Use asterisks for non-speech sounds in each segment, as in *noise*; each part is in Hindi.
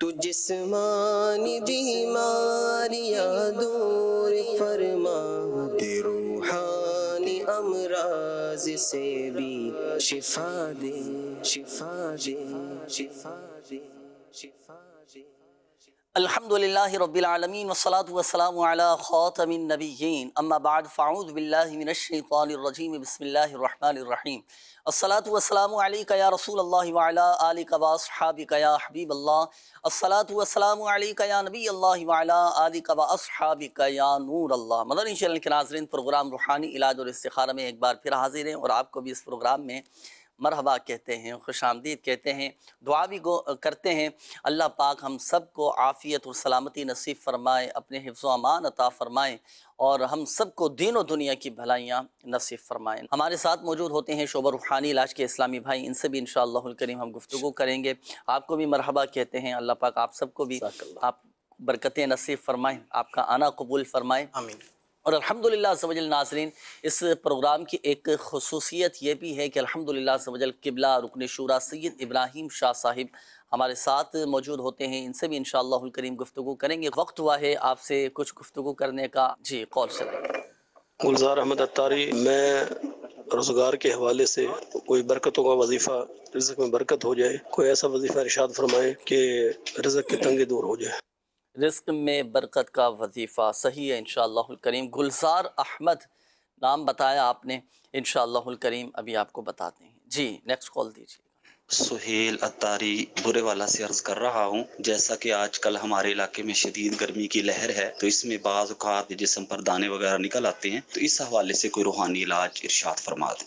तू जिसमानी बीमारिया दूर फरमा दे रूहानी अमराज से भी शिफा दे शिफा दे शिफा दे शिफा अलहमदिल्ला रबीआलमीन वसलात वसलाम ख़ातमिन नबीन अम्माबाद फ़ाउद बिल्लाशरजीम बसमीम असलात वसलाम या रसूल अल्लाह कया हबीब अल्लाह असलात वसलाम या नबी अल्लाह कवासहाब कया नूर अल्लाह मदनी के नाजरन प्रोग्राम रूहानी इलाज और इस्तारा में एक बार फिर हाजिर हैं और आपको भी इस प्रोग्राम में मरहबा कहते हैं खुश आमदीद कहते हैं दुआ भी गो करते हैं अल्लाह पाक हम सब को आफ़ियत और सलामती नसीब फरमाए अपने हिफ्ज़ अमान अता फरमाए और हम सब को दीन और दुनिया की भलाइयाँ नसीब फरमाएँ हमारे साथ मौजूद होते हैं शोबा रूहानी इलाज के इस्लामी भाई इनसे भी इन करीम हम गुफ्तु करेंगे आपको भी मरहबा कहते हैं अल्लाह पाक आप सबको भी आप बरकतें नसीब फरमाएँ आपका आना कबूल फरमाएँ आमीन और अल्हम्दुलिल्लाह सवजल नासरीन इस प्रोग्राम की एक खसूसियत ये भी है कि अलहमदिल्ला सवजल किबला रुकन शूरा सैद इब्राहिम शाह साहिब हमारे साथ मौजूद होते हैं इनसे भी इनशा करीम गुफ्तु करेंगे वक्त हुआ है आपसे कुछ गुफ्तु करने का जी कौल गुलजार अहमद अतारी मैं रोज़गार के हवाले से कोई बरकतों का वजीफ़ा रिजक में बरकत हो जाए कोई ऐसा वजीफ़ा इर्शाद फरमाए कि रिजक की तंगी दूर हो जाए रिस्क में बरकत का वजीफ़ा सही है इन गुलजार अहमद नाम बताया आपने इन करीम अभी आपको बताते हैं जी नेक्स्ट कॉल दीजिए सुहेल अतारी बुरे वाला से अर्ज कर रहा हूँ जैसा कि आजकल हमारे इलाके में शदीद गर्मी की लहर है तो इसमें बाज़ात जिसम पर दाने वगैरह निकल आते हैं तो इस हवाले से कोई रूहानी इलाज इर्शाद फरमा दें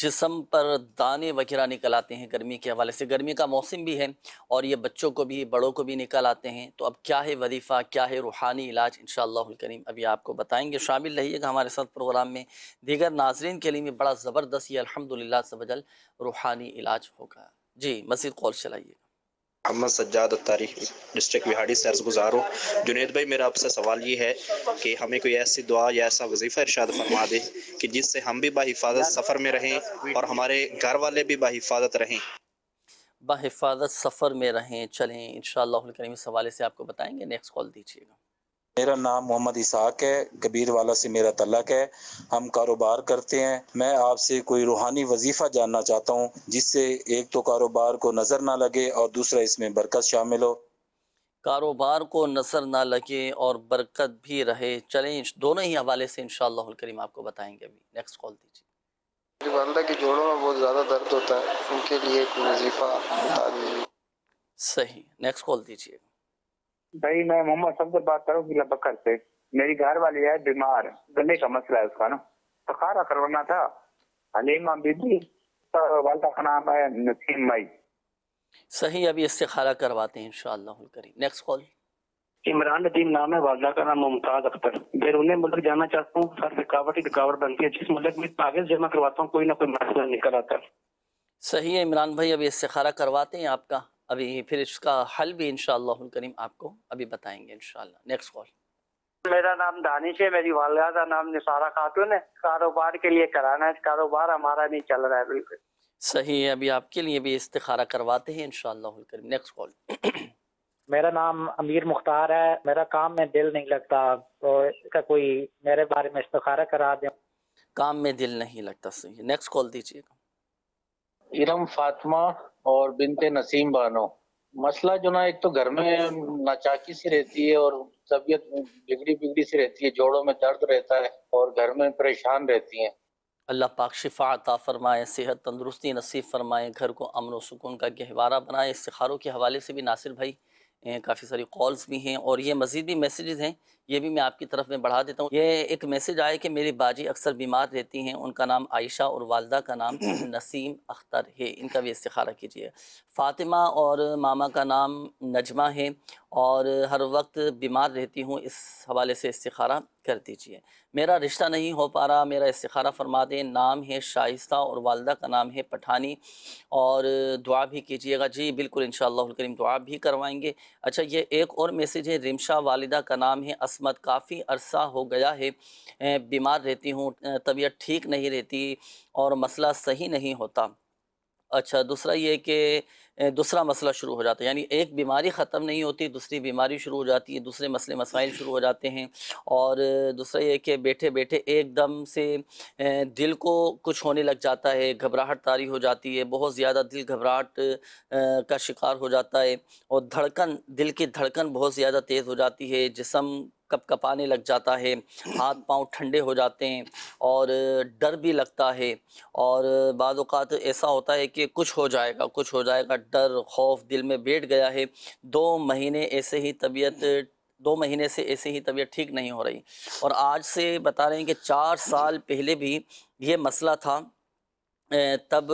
जिसम पर दाने वगैरह निकल आते हैं गर्मी के हवाले से गर्मी का मौसम भी है और ये बच्चों को भी बड़ों को भी निकल आते हैं तो अब क्या है वजीफ़ा क्या है रूहानी इलाज इन करीम अभी आपको बताएंगे शामिल रहिएगा हमारे साथ प्रोग्राम में दीगर नाजरन के लिए भी बड़ा ज़बरदस्त ये अलहमदिल्ला सबजल रूहानी इलाज होगा जी मज़ीद कॉल चलाइए अहमद सज्जाद अतारी डिस्ट्रिक्ट बिहाड़ी से गुजार हूँ जुनेद भाई मेरा आपसे सवाल ये है कि हमें कोई ऐसी दुआ या ऐसा वजीफ़ा इर्शाद फरमा दे कि जिससे हम भी बाहिफाजत सफ़र में रहें और हमारे घर वाले भी बाहिफाजत रहें बाहिफाजत सफ़र में रहें चलें इन शाह इस हवाले से आपको बताएंगे नेक्स्ट कॉल दीजिएगा मेरा नाम मोहम्मद इसहाक है कबीर वाला से मेरा तलक है हम कारोबार करते हैं मैं आपसे कोई रूहानी वजीफ़ा जानना चाहता हूँ जिससे एक तो कारोबार को नज़र ना लगे और दूसरा इसमें बरकत शामिल हो कारोबार को नज़र ना लगे और बरकत भी रहे चलें दोनों ही हवाले से इन करीम आपको बताएंगे अभी नेक्स्ट कॉल दीजिए जोड़ों में बहुत ज़्यादा दर्द होता है उनके लिए एक वजीफ़ा सही नेक्स्ट कॉल दीजिएगा भाई मैं मोहम्मद सफदर बात करूँ किला बकर से मेरी घर वाली है बीमार गले का मसला है उसका ना पखारा करवाना था हलीमा बीबी तो वालदा का नाम है नसीम भाई सही अभी इससे खारा करवाते हैं इंशाल्लाह नेक्स्ट कॉल इमरान नदीम नाम है वाजा का नाम मुमताज अख्तर बैरून मुल्क जाना चाहता हूँ सर रिकावट ही रिकावट बनती है जिस मुल्क में कागज जमा करवाता हूँ कोई ना कोई मसला निकल आता है सही है इमरान भाई अभी इससे खारा करवाते हैं आपका अभी फिर इसका हल भी इन करीम आपको अभी बताएंगे इन नेक्स्ट कॉल मेरा नाम दानिश है मेरी वालदा का नाम निसारा खातून है कारोबार के लिए कराना है कारोबार हमारा नहीं चल रहा है बिल्कुल सही है अभी आपके लिए भी इस्तारा करवाते हैं इन करीम नेक्स्ट कॉल *coughs* मेरा नाम अमीर मुख्तार है मेरा काम में दिल नहीं लगता तो इसका कोई मेरे बारे में इस्तारा करा दे काम में दिल नहीं लगता सही नेक्स्ट कॉल दीजिएगा इरम फातमा और बिनते नसीम बानो मसला जो ना एक तो घर में नाचाकी सी रहती है और तबीयत बिगड़ी बिगड़ी सी रहती है जोड़ों में दर्द रहता है और घर में परेशान रहती हैं अल्लाह पाक शिफा अता फ़रमाए सेहत तंदरुस्ती नसीब फरमाए घर को अमन व सुकून का गहवारा बनाए इस्तारों के हवाले से भी नासिर भाई काफ़ी सारी कॉल्स भी हैं और ये मज़ीद भी मैसेजेस हैं ये भी मैं आपकी तरफ में बढ़ा देता हूँ ये एक मैसेज आया कि मेरी बाजी अक्सर बीमार रहती हैं उनका नाम आयशा और वालदा का नाम *clears throat* नसीम अख्तर है इनका भी इस्तारा कीजिए फ़ातिमा और मामा का नाम नजमा है और हर वक्त बीमार रहती हूँ इस हवाले से इस्तारा कर दीजिए मेरा रिश्ता नहीं हो पा रहा मेरा इस्तारा फरमा दें नाम है शाइस्ता और वालदा का नाम है पठानी और दुआ भी कीजिएगा जी बिल्कुल इन करीम दुआ भी करवाएंगे अच्छा ये एक और मैसेज है रिमशा वालदा का नाम है असमत काफ़ी अरसा हो गया है बीमार रहती हूँ तबीयत ठीक नहीं रहती और मसला सही नहीं होता अच्छा दूसरा ये कि दूसरा मसला शुरू हो जाता है यानी एक बीमारी ख़त्म नहीं होती दूसरी बीमारी शुरू हो जाती है दूसरे मसले मसाइल शुरू हो जाते हैं और दूसरा ये कि बैठे बैठे एकदम से दिल को कुछ होने लग जाता है घबराहट तारी हो जाती है बहुत ज़्यादा दिल घबराहट का शिकार हो जाता है और धड़कन दिल की धड़कन बहुत ज़्यादा तेज़ हो जाती है जिसम कप कपाने लग जाता है हाथ पांव ठंडे हो जाते हैं और डर भी लगता है और बाद ऐसा होता है कि कुछ हो जाएगा कुछ हो जाएगा डर खौफ दिल में बैठ गया है दो महीने ऐसे ही तबीयत दो महीने से ऐसे ही तबीयत ठीक नहीं हो रही और आज से बता रहे हैं कि चार साल पहले भी ये मसला था तब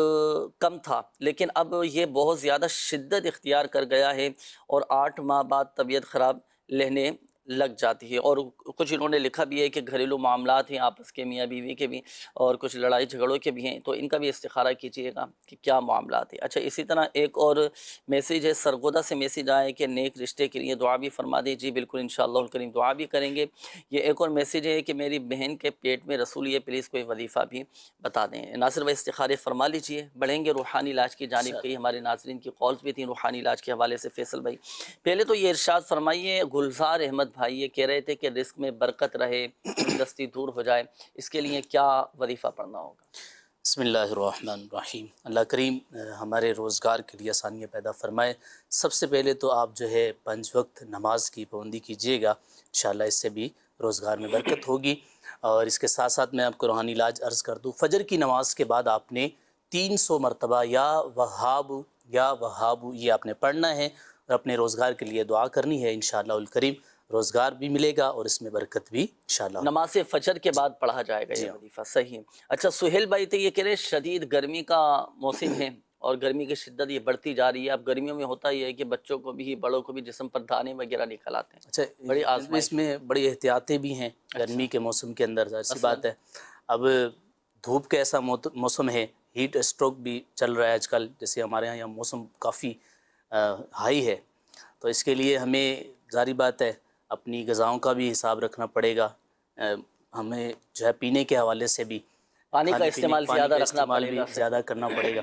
कम था लेकिन अब ये बहुत ज़्यादा शिद्दत इख्तियार कर गया है और आठ माह बाद तबीयत ख़राब लेने लग जाती है और कुछ इन्होंने लिखा भी है कि घरेलू मामला हैं आपस के मियाँ बीवी के भी और कुछ लड़ाई झगड़ों के भी हैं तो इनका भी इस्तारा कीजिएगा कि क्या मामला थे अच्छा इसी तरह एक और मैसेज है सरगोदा से मैसेज आया कि नेक रिश्ते के लिए दुआ भी फरमा दें जी बिल्कुल इन शीम दुआ भी करेंगे ये एक और मैसेज है कि मेरी बहन के पेट में रसूल ये प्लीज़ कोई वजीफ़ा भी बता दें ना सिर्फ इस्तारे फरमा लीजिए बढ़ेंगे रूहानी इलाज की जानब कई हमारे नाजरन की कॉल्स भी थी रूहानी इलाज के हवाले से फैसल भाई पहले तो ये इर्शाद फरमाइए गुलजार अहमद भाई ये कह रहे थे कि रिस्क में बरकत रहे दस्ती दूर हो जाए इसके लिए क्या वजीफ़ा पढ़ना होगा बसमीम अल्लाह करीम हमारे रोज़गार के लिए आसानियाँ पैदा फरमाए सबसे पहले तो आप जो है पंच वक्त नमाज की पाबंदी कीजिएगा इन इससे भी रोज़गार में बरकत होगी और इसके साथ साथ मैं आपको रूहानी इलाज अर्ज़ कर दूँ फजर की नमाज के बाद आपने तीन सौ मरतबा या वहाब या वहाब ये आपने पढ़ना है और अपने रोज़गार के लिए दुआ करनी है इन करीम रोज़गार भी मिलेगा और इसमें बरकत भी इंशाल्लाह नमाज फजर के बाद पढ़ा जाएगा ये हाँ। वजीफ़ा सही अच्छा सुहेल भाई तो ये कह रहे हैं शदीद गर्मी का मौसम है और गर्मी की शिद्दत ये बढ़ती जा रही है अब गर्मियों में होता ही है कि बच्चों को भी बड़ों को भी जिसम पर दाने वगैरह निकल आते हैं अच्छा बड़ी आजमा इसमें बड़ी एहतियातें भी हैं अच्छा। गर्मी के मौसम के अंदर ऐसी बात है अब धूप का ऐसा मौसम है हीट स्ट्रोक भी चल रहा है आजकल जैसे हमारे यहाँ यहाँ मौसम काफ़ी हाई है तो इसके लिए हमें जारी बात है अपनी गज़ाओं का भी हिसाब रखना पड़ेगा हमें जो है पीने के हवाले से भी पानी का इस्तेमाल ज़्यादा रखना पड़ेगा ज़्यादा करना पड़ेगा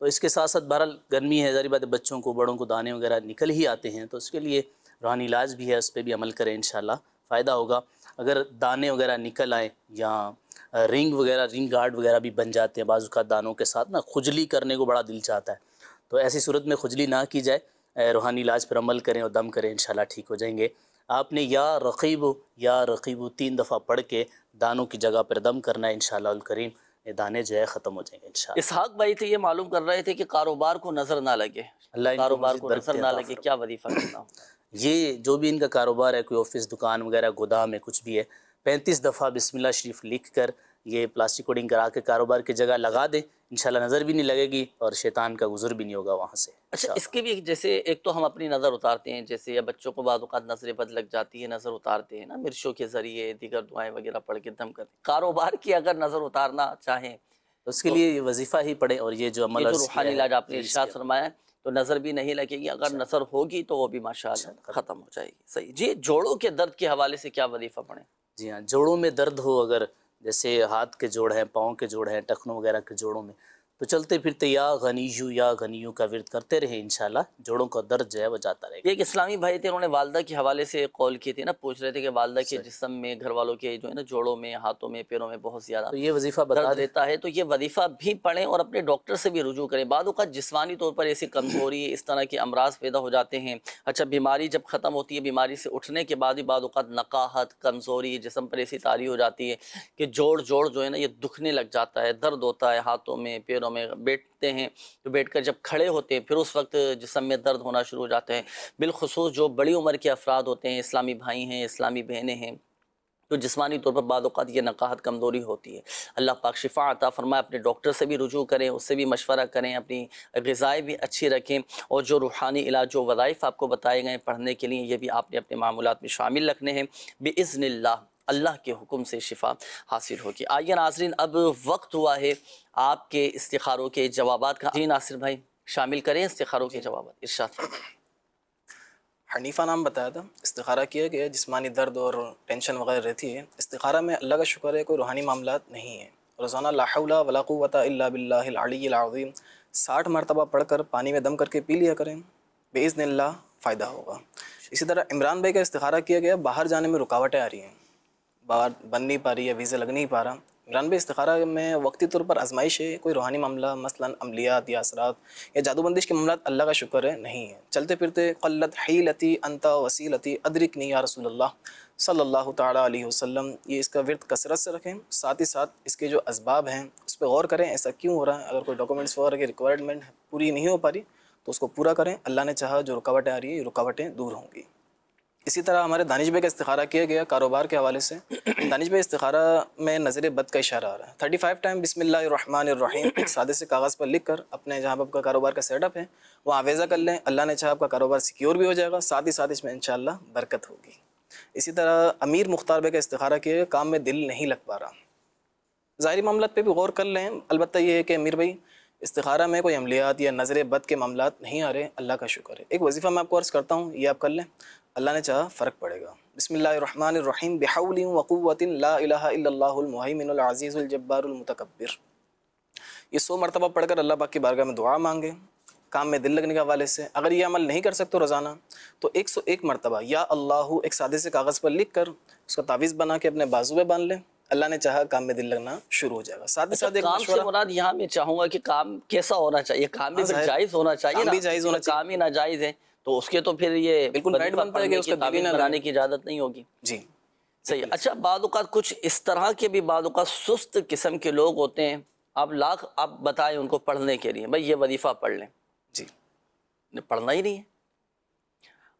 तो इसके साथ साथ बहरहाल गर्मी है ज़ारी बात बच्चों को बड़ों को दाने वगैरह निकल ही आते हैं तो उसके लिए रूहानी इलाज भी है उस पर भी अमल करें इन फ़ायदा होगा अगर दाने वगैरह निकल आएँ या रिंग वगैरह रिंग गार्ड वगैरह भी बन जाते हैं का दानों के साथ ना खुजली करने को बड़ा दिल चाहता है तो ऐसी सूरत में खुजली ना की जाए रूहानी इलाज पर अमल करें और दम करें इन ठीक हो जाएंगे आपने या रकीब या रकीब तीन दफ़ा पढ़ के दानों की जगह पर दम करना है इन करीम ये दाने जो है ख़त्म हो जाएंगे इन इसहाक भाई थे तो ये मालूम कर रहे थे कि कारोबार को नज़र ना लगे कारोबार को नज़र ना लगे क्या वजीफ़ा करना *clears throat* ये जो भी इनका कारोबार है कोई ऑफिस दुकान वगैरह गोदाम है कुछ भी है पैंतीस दफ़ा बिस्मिल्लाह शरीफ लिख कर ये प्लास्टिक कोडिंग करा के कारोबार की जगह लगा दें इंशाल्लाह नज़र भी नहीं लगेगी और शैतान का गुजर भी नहीं होगा वहाँ से अच्छा इसके भी जैसे एक तो हम अपनी नज़र उतारते हैं जैसे या बच्चों को बाद नज़र बद लग जाती है नज़र उतारते हैं ना मिर्शों के ज़रिए दीगर दुआएँ वगैरह पढ़ के दम करते कारोबार की अगर नज़र उतारना चाहें तो उसके तो लिए ये वजीफ़ा ही पड़े और ये जो अमल इलाज आपने इर्शाद फरमाया तो नज़र भी नहीं लगेगी अगर नज़र होगी तो वो भी माशा ख़त्म हो जाएगी सही जी जोड़ों के दर्द के हवाले से क्या वजीफ़ा पड़े जी हाँ जोड़ों में दर्द हो अगर जैसे हाथ के जोड़ हैं पाँव के जोड़ हैं टखनों वगैरह के जोड़ों में तो चलते फिरते या गनीजू या गनीयू का विरत करते रहे इनशाला जोड़ों का दर्द जो है वो जाता रहे एक इस्लामी भाई थे उन्होंने वालदा के हवाले से कॉल किए थे ना पूछ रहे थे कि वालदा के जिसम में घर वालों के जो है ना जोड़ों में हाथों में पैरों में बहुत ज्यादा तो ये वजीफा बता देता है तो ये वजीफा भी पढ़ें और अपने डॉक्टर से भी रुजू करें बाद जिसमानी तौर पर ऐसी कमजोरी इस तरह के अमराज पैदा हो जाते हैं अच्छा बीमारी जब ख़त्म होती है बीमारी से उठने के बाद ही बाद नकाहत कमजोरी जिसम पर ऐसी तारी हो जाती है कि जोड़ जोड़ जो है ना ये दुखने लग जाता है दर्द होता है हाथों में पैरों बिस्तरों में बैठते हैं तो बैठकर जब खड़े होते हैं फिर उस वक्त जिसम में दर्द होना शुरू हो जाते हैं बिलखसूस जो बड़ी उम्र के अफराद होते हैं इस्लामी भाई हैं इस्लामी बहनें हैं तो जिसमानी तौर पर बाद ये नकाहत कमज़ोरी होती है अल्लाह पाक शिफा आता फरमाए अपने डॉक्टर से भी रुजू करें उससे भी मशवरा करें अपनी गज़ाएँ भी अच्छी रखें और जो रूहानी इलाज जो वज़ाइफ आपको बताए गए पढ़ने के लिए ये भी आपने अपने मामूलत में शामिल रखने हैं बेज़न अल्लाह के हुक्म से शिफा हासिल होगी आइए नाजरीन अब वक्त हुआ है आपके इस्तारों के जवाब का जी नासिर भाई शामिल करें इस्तारों के जवाब इर्शाद हनीफा नाम बताया था इस्तारा किया गया जिसमानी दर्द और टेंशन वगैरह रहती है इस्तारा में अल्लाह का शुक्र है कोई रूहानी मामला नहीं है रोज़ाना लाहौला वलाक़ुवत बिल्लाम साठ मरतबा पढ़ कर पानी में दम करके पी लिया करें बेज़न फ़ायदा होगा इसी तरह इमरान भाई का इस्तारा किया गया बाहर जाने में रुकावटें आ रही हैं बाहर बन नहीं पा रही है वीज़ा लग नहीं पा रहा इमरान भाई इस्तारा में वक्ती तौर पर आजमाइश है कोई रूहानी मामला मसला अमलियात या असरात या जादूबंदिश के मामला अल्लाह का शुक्र है नहीं है चलते फिरते कल्लत अनता वसी लती अदरिक नहीं या रसूल सल्ला वसम ये इसका वर्द कसरत से रखें साथ ही साथ इसके जो इसबाब हैं उस पर गौर करें ऐसा क्यों हो रहा है अगर कोई डॉक्यूमेंट्स वगैरह की रिक्वायरमेंट पूरी नहीं हो पा रही तो उसको पूरा करें अल्लाह ने चाहा जो रुकावटें आ रही है ये रुकावटें दूर होंगी इसी तरह हमारे दानिश भाई का इस्तारा किया गया कारोबार के हवाले से *clears throat* दानिश भाई इस्तारा में नज़र बद का इशारा आ रहा है थर्टी फाइव टाइम बसमिल्लाम एक सादे से कागज़ पर लिख कर अपने जहाँ पर आपका कारोबार का सेटअप है वहाँ आवेज़ा कर लें अल्लाह ने चाहे आपका कारोबार सिक्योर भी हो जाएगा साथ ही साथ इसमें इन बरकत होगी इसी तरह अमीर मुख्तार भाई का इस्तारा किया गया काम में दिल नहीं लग पा रहा ज़ाहरी मामला पर भी गौर कर लें अलबत्त ये है कि अमीर भाई इस्तारा में कोई अमलियात या नज़र बद के मामला नहीं आ रहे अल्लाह का शुक्र है एक वजीफ़ा मैं आपको अर्ज़ करता हूँ ये आप कर लें अल्लाह ने चाहा फ़र्क पड़ेगा बसमीम बेहाउल वक़वतिन लाहमिनज़ीज़ुलजब्बारमतकबिर ये सौ मरतबा पढ़कर अल्लाह पाक की बारगाह में दुआ मांगे काम में दिल लगने के हवाले से अगर ये अमल नहीं कर सकते रोज़ाना तो एक सौ एक मरतबा या अल्लाह एक सादे से कागज़ पर लिख कर उसका तावीज़ बना के अपने बाजू में बांध लें अल्लाह ने चाहा काम में दिल लगना शुरू हो जाएगा साथ ही साथ काम से मुराद यहाँ मैं चाहूँगा कि काम कैसा होना चाहिए काम भी हाँ, जायज होना चाहिए काम भी जायज होना चाहिए काम ही नाजायज है तो उसके तो फिर ये बिल्कुल राइट बनता है कि बनाने की इजाज़त नहीं होगी जी सही अच्छा बाद कुछ इस तरह के भी बाद सुस्त किस्म के लोग होते हैं आप लाख आप बताएं उनको पढ़ने के लिए भाई ये वजीफ़ा पढ़ लें जी पढ़ना ही नहीं है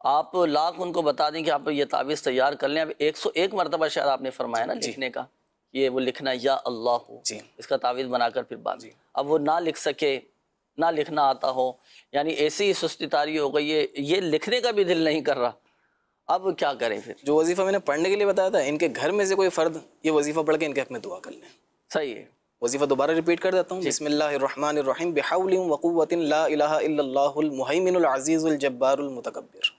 आप लाख उनको बता दें कि आप ये तावीज़ तैयार कर लें अब एक सौ एक मरतबा शायद आपने फरमाया ना लिखने का ये वो लिखना या अल्लाह हो इसका तावीज़ बनाकर फिर बात अब वो ना लिख सके ना लिखना आता हो यानी ऐसी सुस्ती तारी हो गई है ये लिखने का भी दिल नहीं कर रहा अब क्या करें फिर जो वजीफ़ा मैंने पढ़ने के लिए बताया था इनके घर में से कोई फ़र्द ये वजीफ़ा पढ़ के इनके हक में दुआ कर लें सही है वजीफ़ा दोबारा रिपीट कर देता हूँ बसमिल्लाम बेहाउल वक़ुवतिन लाला मुहैमिनज़ीज़ुलजब्बारमतकबिर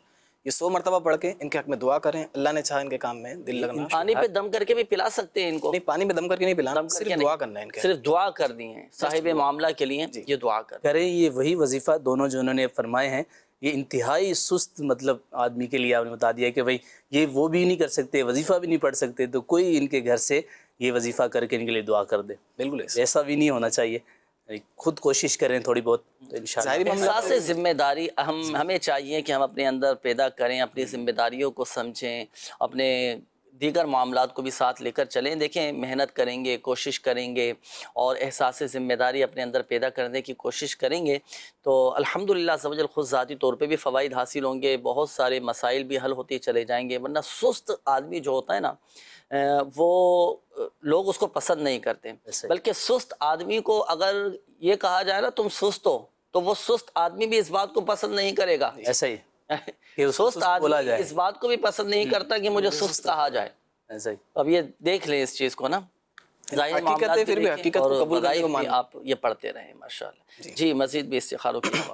ये सौ मरतबा पढ़ के इनके हक में दुआ करें अल्लाह ने चाहा इनके काम में दिल लगना पानी पे दम करके भी पिला सकते हैं इनको नहीं पानी पे दम करके नहीं पिलाना सिर्फ दुआ करना है सिर्फ दुआ करनी है साहिब मामला के लिए ये दुआ कर करें ये वही वजीफ़ा दोनों जो उन्होंने फरमाए हैं ये इंतहाई सुस्त मतलब आदमी के लिए आपने बता दिया कि भाई ये वो भी नहीं कर सकते वजीफ़ा भी नहीं पढ़ सकते तो कोई इनके घर से ये वजीफ़ा करके इनके लिए दुआ कर दे बिल्कुल ऐसा भी नहीं होना चाहिए खुद कोशिश करें थोड़ी बहुत तो जिम्मेदारी हम हमें चाहिए कि हम अपने अंदर पैदा करें अपनी हम्म। जिम्मेदारियों को समझें अपने दीगर मामला को भी साथ लेकर चलें देखें मेहनत करेंगे कोशिश करेंगे और एहसास ज़िम्मेदारी अपने अंदर पैदा करने की कोशिश करेंगे तो अलहमदिल्ला सबजल खुद ज़ाती तौर पर भी फ़वाद हासिल होंगे बहुत सारे मसाइल भी हल होते चले जाएंगे वरना सुस्त आदमी जो होता है ना वो लोग उसको पसंद नहीं करते बल्कि सुस्त आदमी को अगर ये कहा जाए ना तुम सुस्त हो तो वो सुस्त आदमी भी इस बात को पसंद नहीं करेगा ऐसा ही सुस्त इस बात को भी पसंद नहीं हम्म। करता कि मुझे हम्म। सुस्त कहा जाए अब ये देख लें इस चीज को ना आप ये पढ़ते रहे जी,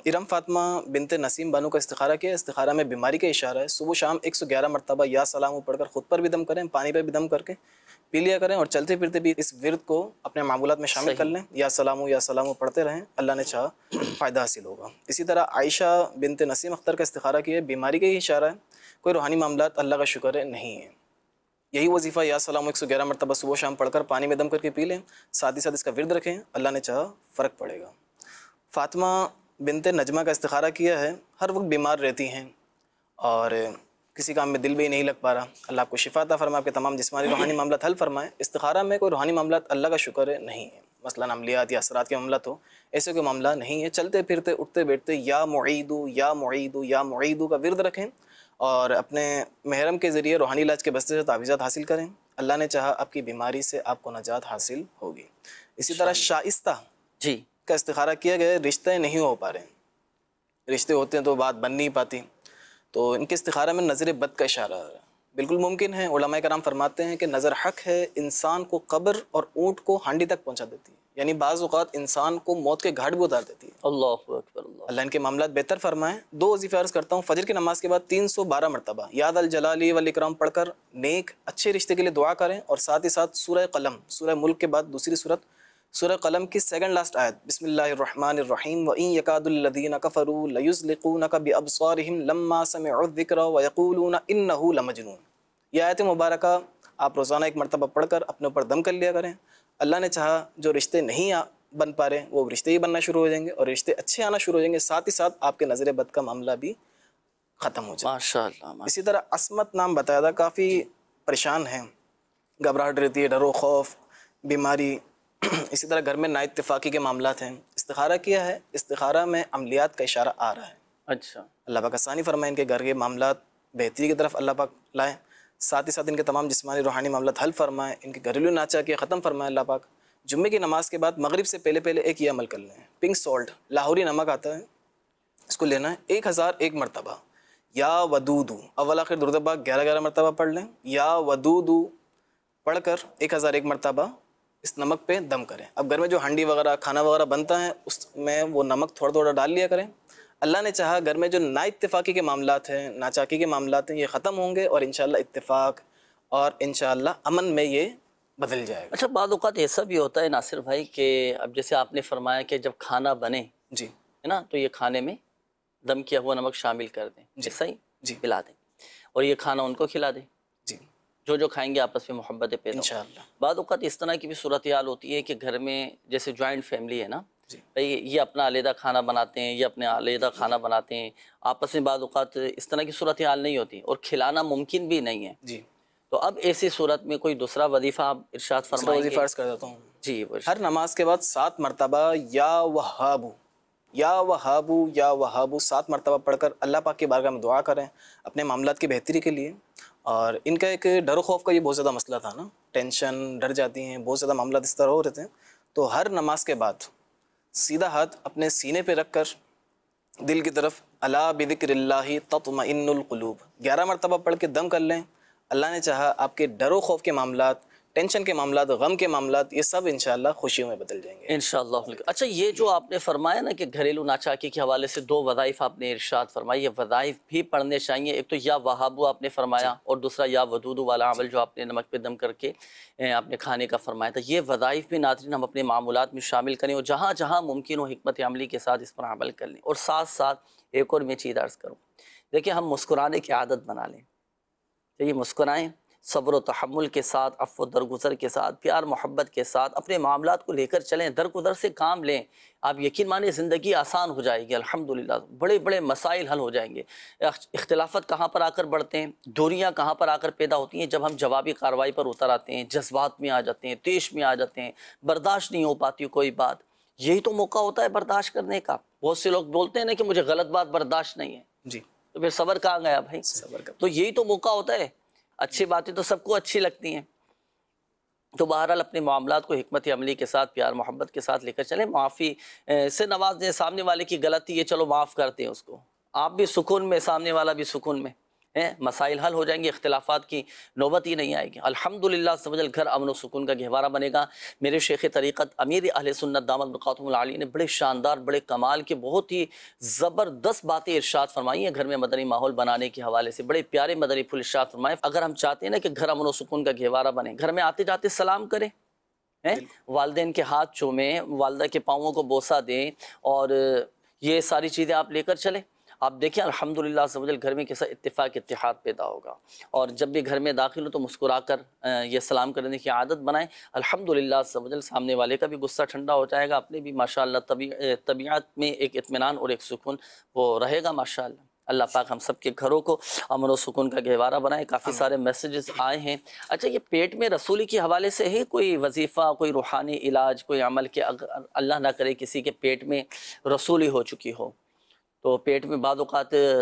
इरम फातमा बिनते नसीम बानू का इस्तारा किया में बीमारी का इशारा है सुबह शाम एक सौ ग्यारह मरतबा या सलाम पढ़कर खुद पर भी दम करें पानी पर भी दम करके पी लिया करें और चलते फिरते भी इस विरद को अपने मामूलत में शामिल कर लें या सलामू या सलामू पढ़ते रहें अल्लाह ने चाह *clears throat* फ़ायदा हासिल होगा इसी तरह आयशा बिनत नसीम अख्तर का इस्तारा किया बीमारी का ही इशारा है कोई रूहानी मामला अल्लाह का शुक्र है नहीं है यही वजीफ़ा या सलाम एक सौ ग्यारह मरतबा सुबह शाम पढ़कर पानी में दम करके पी लें साथ ही साथ इसका विरद रखें अल्लाह ने चाह फ़र्क पड़ेगा फ़ातिमा बिनते नजमा का इस्तारा किया है हर वक्त बीमार रहती हैं और किसी काम में दिल भी नहीं लग पा रहा अल्लाह आपको शिफात फरमा आपके तमाम जिसमानी रूहानी मामला हल फरमाए इस्तारा में कोई रूहानी मामला अल्लाह का शुक्र है नहीं है मसला अमलियात या असरात के मामला तो ऐसे कोई मामला नहीं है चलते फिरते उठते बैठते या मुईदू या मुईदू या मुईदू का विरद रखें और अपने महरम के ज़रिए रूहानी इलाज के बस्ते से तावीज़ात हासिल करें अल्लाह ने चाहा आपकी बीमारी से आपको नजात हासिल होगी इसी तरह शाइस्ता जी का इस्तारा किया गया रिश्ते नहीं हो पा रहे रिश्ते होते हैं तो बात बन नहीं पाती तो इनके इस्तारा में नज़र बद का इशारा आ रहा है बिल्कुल मुमकिन है उलमा कराम फरमाते हैं कि नज़र हक है इंसान को कब्र और ऊँट को हांडी तक पहुँचा देती है यानी बाज़ात इंसान को मौत के घाट भी उतार देती है अल्लाह अल्लाह इनके मामला बेहतर फरमाएँ दो वजीफ़े अर्ज़ करता हूँ फजर की नमाज के बाद तीन सौ बारह मरतबा याद अल जलाली वक्राम पढ़कर नेक अच्छे रिश्ते के लिए दुआ करें और साथ ही साथ सूर्य कलम सूर्य मुल्क के बाद दूसरी सूरत सूर्य कलम की सेकंड लास्ट आयत बिस्मिल्लाहिर्रहमानिर्रहीम व इन यकादुल्लदीन कफरू लयुज़लिकूनक अबसारहिम लम्मा व यकूलून इन्नहू लमजनून ये आयत मुबारक आप रोज़ाना एक मरतबा पढ़कर अपने ऊपर दम कर लिया करें अल्लाह ने चाहा जो रिश्ते नहीं आ, बन पा रहे वो रिश्ते ही बनना शुरू हो जाएंगे और रिश्ते अच्छे आना शुरू हो जाएंगे साथ ही साथ आपके नज़र बद का मामला भी ख़त्म हो जाए माशा इसी तरह असमत नाम बताया था काफ़ी परेशान हैं घबराहट रहती है डरो खौफ बीमारी *clears throat* इसी तरह घर में ना इतफाक़ी के मामला हैं इस्तारा किया है इस्तारा में अमलियात का इशारा आ रहा है अच्छा अल्लाह पाक आसानी फरमाए इनके घर के मामला बेहतरी की तरफ अल्लाह पाक लाएँ साथ ही साथ इनके तमाम जिसमानी रूहानी मामला हल फरमाएँ इनके घरेलू नाचा के ख़त्म फरमाएँ अल्लाह पाक जुम्मे की नमाज के बाद मगरब से पहले पहले एक ये अमल कर लें पिंक सॉल्ट लाहौरी नमक आता है इसको लेना है एक हज़ार एक मरतबा या वदूदू अवल आखिर दुर्दबा ग्यारह ग्यारह मरतबा पढ़ लें या वदूदू पढ़ कर एक हज़ार एक मरतबा इस नमक पे दम करें अब घर में जो हंडी वगैरह खाना वगैरह बनता है उसमें वो नमक थोड़ा थोड़ा डाल लिया करें अल्लाह ने चाहा घर में जो ना इतफ़ाक़ी के मामला हैं नाचाकी के मामला हैं ये ख़त्म होंगे और इन इतफ़ाक़ और इन अमन में ये बदल जाएगा अच्छा बाद ऐसा भी होता है नासिर भाई कि अब जैसे आपने फरमाया कि जब खाना बने जी है ना तो ये खाने में दम किया हुआ नमक शामिल कर दें जैसा ही जी खिला दें और ये खाना उनको खिला दें जो जो खाएंगे आपस में मोहब्बत पैदा बाद इस तरह की भी सूरत हाल होती है कि घर में जैसे जॉइंट फैमिली है ना भाई ये अपना अलहदा खाना बनाते हैं ये अपने अलहदा खाना बनाते हैं आपस में बाद इस तरह की सूरत हाल नहीं होती और खिलाना मुमकिन भी नहीं है जी तो अब ऐसी सूरत में कोई दूसरा वजीफा आप इर्शाद फरमाएंगे अर्ज कर देता हूँ जी हर नमाज के बाद सात मरतबा या वहाबु या वहाबु या वहाबु सात मरतबा पढ़कर अल्लाह पाक के बारगाह में दुआ करें अपने मामला की बेहतरी के लिए और इनका एक डर खौफ का ये बहुत ज़्यादा मसला था ना टेंशन डर जाती हैं बहुत ज़्यादा मामला इस तरह हो रहे थे तो हर नमाज के बाद सीधा हाथ अपने सीने पे रख कर दिल की तरफ अला बिदिक्री इनकलूब ग्यारह मरतबा पढ़ के दम कर लें अल्लाह ने चाहा आपके डरो खौफ के मामला टेंशन के मामला गम के मामला ये सब इनशाला खुशियों में बदल जाएंगे इन अच्छा ये जो आपने फरमाया ना कि घरेलू नाचाकी के हवाले से दो वज़ाइफ आपने इर्शाद फरमाई ये वज़ाइफ भी पढ़ने चाहिए एक तो या वहाबू आपने फरमाया और दूसरा या वदूदू वाला अमल जो आपने नमक पे दम करके आपने खाने का फरमाया था ये वज़ाइफ भी नाजरीन हम अपने मामूलत में शामिल करें और जहाँ जहाँ मुमकिन हो हमत अमली के साथ इस पर अमल कर लें और साथ साथ एक और मैं चीज़ अर्ज़ करूँ देखिए हम मुस्कुराने की आदत बना लें ये मुस्कुराएँ सब्र तहमुल के साथ अफो दरगुजर के साथ प्यार मोहब्बत के साथ अपने मामला को लेकर चलें दरगुजर से काम लें आप यकीन माने ज़िंदगी आसान हो जाएगी अल्हम्दुलिल्लाह बड़े बड़े मसाइल हल हो जाएंगे इख्तलाफत कहाँ पर आकर बढ़ते हैं दूरियाँ कहाँ पर आकर पैदा होती हैं जब हम जवाबी कार्रवाई पर उतर आते हैं जज्बात में आ जाते हैं देश में आ जाते हैं बर्दाश्त नहीं हो पाती कोई बात यही तो मौका होता है बर्दाश्त करने का बहुत से लोग बोलते हैं ना कि मुझे गलत बात बर्दाश्त नहीं है जी तो फिर सबर कहाँ गया भाई सबर का तो यही तो मौका होता है अच्छी बातें तो सबको अच्छी लगती हैं तो बहरहाल अपने मामला को हमत अमली के साथ प्यार मोहब्बत के साथ लेकर चलें माफ़ी से नवाज सामने वाले की गलती है चलो माफ़ करते हैं उसको आप भी सुकून में सामने वाला भी सुकून में हैं मसाइल हल हो जाएंगे इख्तलाफात की नौबत ही नहीं आएगी अलहमदिल्ला समझल घर अमन सुकून का गहवारा बनेगा मेरे शेख तरीक़त अमीर अहल सुन्नत दामद बखातमी ने बड़े शानदार बड़े कमाल के बहुत ही ज़बरदस्त बातें इर्शाद फरमाई हैं घर में मदनी माहौल बनाने के हवाले से बड़े प्यारे मदनी फुल इर्शाद फरमाएँ अगर हम चाहते हैं ना कि घर अमन व सुकून का गहवारा बने घर में आते जाते सलाम करें हैं वालदेन के हाथ चूमें वालदा के पाँवों को बोसा दें और ये सारी चीज़ें आप लेकर चलें आप देखिए अल्हम्दुलिल्लाह सवजल घर में कैसा इत्तेफाक इतिहाद पैदा होगा और जब भी घर में दाखिल हो तो मुस्कुरा कर यह सलाम करने की आदत बनाएं अल्हम्दुलिल्लाह सवजल सामने वाले का भी गुस्सा ठंडा हो जाएगा अपने भी माशा तबी तबीयत में एक इतमान और एक सुकून वो रहेगा माशा अल्लाह पाक हम सब के घरों को अमन व सुकून का गहवारा बनाए काफ़ी सारे मैसेजेस आए हैं अच्छा ये पेट में रसूली के हवाले से है कोई वजीफ़ा कोई रूहानी इलाज कोई अमल के अगर अल्लाह ना करे किसी के पेट में रसूली हो चुकी हो तो पेट में बाद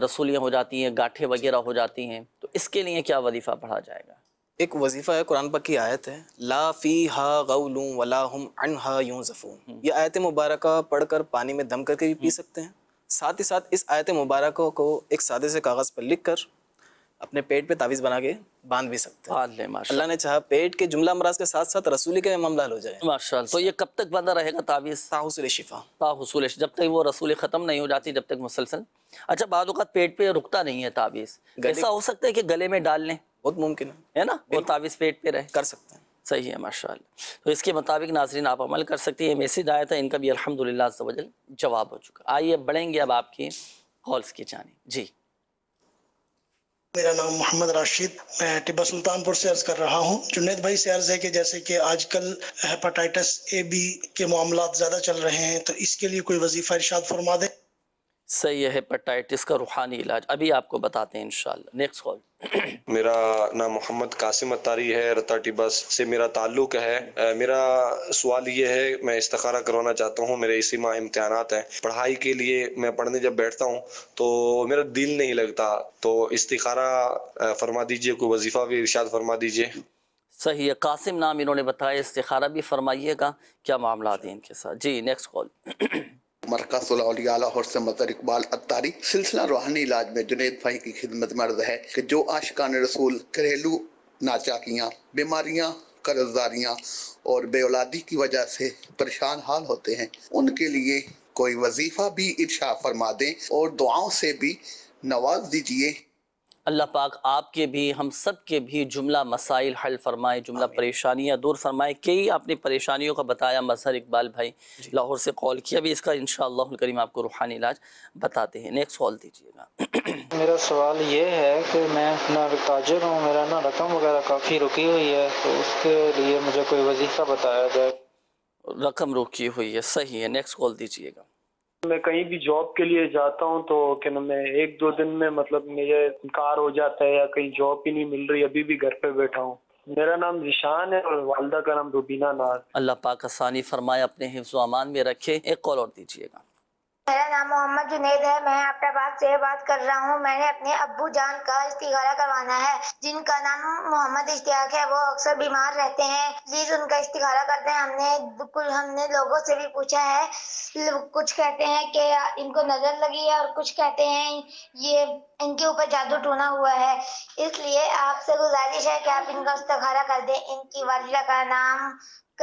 रसूलियाँ हो जाती हैं गाठे वगैरह हो जाती हैं तो इसके लिए क्या वजीफ़ा पढ़ा जाएगा एक वजीफ़ा है कुरान पक की आयत है ला फ़ी हा गलूँ वला हम अन हा यूँ ज़फ़ू हम्म। ये आयत मुबारक पढ़ कर पानी में दम करके भी पी हम्म। सकते हैं साथ ही साथ इस आयत मुबारक को एक सादे से कागज़ पर लिख कर अपने पेट पे तावीज़ बना के बांध भी सकते बांध लें अल्लाह ने चाहा पेट के जुमला अमराज के साथ साथ रसूली का मामला हो जाए माशा तो ये कब तक बंदा रहेगा तावीज़ ताहसूल शिफा ताहसूल जब तक वो रसूली ख़त्म नहीं हो जाती जब तक मुसलसल अच्छा बाद पेट पे रुकता नहीं है तावीज़ ऐसा हो सकता है कि गले में डाल लें बहुत मुमकिन है है ना वो तावीज़ पेट पे रहे कर सकते हैं सही है माशा तो इसके मुताबिक नाजरीन आप अमल कर सकती है मैसेज आया था इनका भी अलहमदिल्ला जवाब हो चुका आइए बढ़ेंगे अब आपकी हॉल्स की जानी जी मेरा नाम मोहम्मद राशिद मैं टिब्बा सुल्तानपुर से अर्ज कर रहा हूं जुनेद भाई से अर्ज है कि जैसे कि आजकल हेपाटाइटिस ए बी के मामला ज़्यादा चल रहे हैं तो इसके लिए कोई वजीफ़ा इरशाद फरमा दें सही है हेपेटाइटिस का रूहानी इलाज अभी आपको बताते हैं इंशाल्लाह नेक्स्ट कॉल *coughs* मेरा नाम मोहम्मद कासिम अतारी है रता टिबस से मेरा ताल्लुक है मेरा सवाल ये है मैं इस्तारा करवाना चाहता हूँ मेरे इसी माह इम्तहान हैं पढ़ाई के लिए मैं पढ़ने जब बैठता हूँ तो मेरा दिल नहीं लगता तो इस्तारा फरमा दीजिए कोई वजीफ़ा भी इर्शाद फरमा दीजिए सही है कासिम नाम इन्होंने बताया इस्तारा भी फरमाइएगा क्या मामला आते हैं इनके साथ जी नेक्स्ट कॉल मरकज औलिया मदर इकबाल अतारी सिलसिला रूहानी इलाज में जुनेद भाई की खिदमत मर्द है कि जो आशकान रसूल घरेलू नाचाकियाँ बीमारियाँ कर्जदारियाँ और बेऔलादी की वजह से परेशान हाल होते हैं उनके लिए कोई वजीफा भी इर्शा फरमा दें और दुआओं से भी नवाज दीजिए अल्लाह पाक आपके भी हम सब के भी जुमला मसाइल हल फरमाए जुमला परेशानियाँ दूर फरमाए कई आपने परेशानियों का बताया मजहर इकबाल भाई लाहौर से कॉल किया भी इसका इन करीम आपको रूहानी इलाज बताते हैं नेक्स्ट कॉल दीजिएगा *coughs* मेरा सवाल ये है कि मैं अपना ताजर हूँ मेरा ना रकम वगैरह काफ़ी रुकी हुई है तो उसके लिए मुझे कोई वजीफ़ा बताया जाए रकम रुकी हुई है सही है नेक्स्ट कॉल दीजिएगा मैं कहीं भी जॉब के लिए जाता हूँ तो क्या नाम मैं एक दो दिन में मतलब मुझे कार हो जाता है या कहीं जॉब ही नहीं मिल रही अभी भी घर पे बैठा हूँ मेरा नाम निशान है और वालदा का नाम रुबीना नाज अल्लाह पाक आसानी फरमाए अपने हिफ्ज अमान में रखे एक कॉल और दीजिएगा मेरा नाम मोहम्मद जुनेद है मैं बात से बात कर रहा हूँ मैंने अपने अब्बू जान का इस्तीगारा करवाना है जिनका नाम मोहम्मद इश्तियाक है वो अक्सर बीमार रहते हैं प्लीज उनका इस्तीगारा करते हैं हमने बिल्कुल हमने लोगों से भी पूछा है कुछ कहते हैं कि इनको नजर लगी है और कुछ कहते हैं ये इनके ऊपर जादू टूना हुआ है इसलिए आपसे गुजारिश है कि आप इनका इस्तेखारा कर दें इनकी वालिदा का नाम